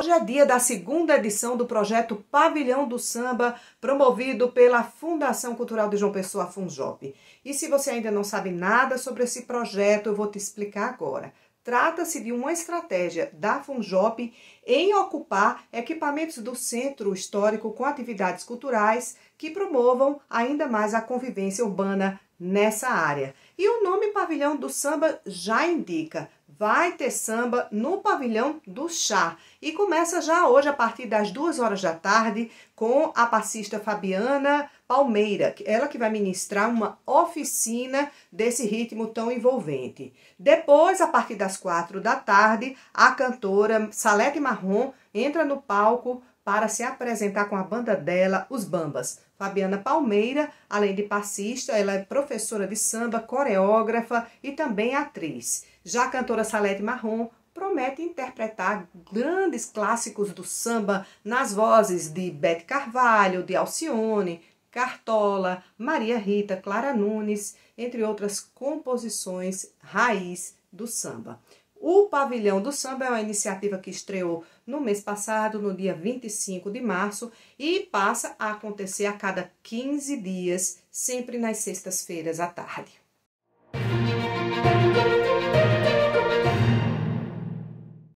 Hoje é dia da segunda edição do projeto Pavilhão do Samba, promovido pela Fundação Cultural de João Pessoa, FUNJOP. E se você ainda não sabe nada sobre esse projeto, eu vou te explicar agora. Trata-se de uma estratégia da FUNJOP em ocupar equipamentos do centro histórico com atividades culturais que promovam ainda mais a convivência urbana nessa área. E o nome Pavilhão do Samba já indica, vai ter samba no Pavilhão do Chá. E começa já hoje, a partir das duas horas da tarde, com a passista Fabiana Palmeira, ela que vai ministrar uma oficina desse ritmo tão envolvente. Depois, a partir das quatro da tarde, a cantora Salete Marrom entra no palco para se apresentar com a banda dela, Os Bambas. Fabiana Palmeira, além de passista, ela é professora de samba, coreógrafa e também atriz. Já a cantora Salete Marrom promete interpretar grandes clássicos do samba nas vozes de Beth Carvalho, de Alcione, Cartola, Maria Rita, Clara Nunes, entre outras composições raiz do samba. O Pavilhão do Samba é uma iniciativa que estreou no mês passado, no dia 25 de março, e passa a acontecer a cada 15 dias, sempre nas sextas-feiras à tarde.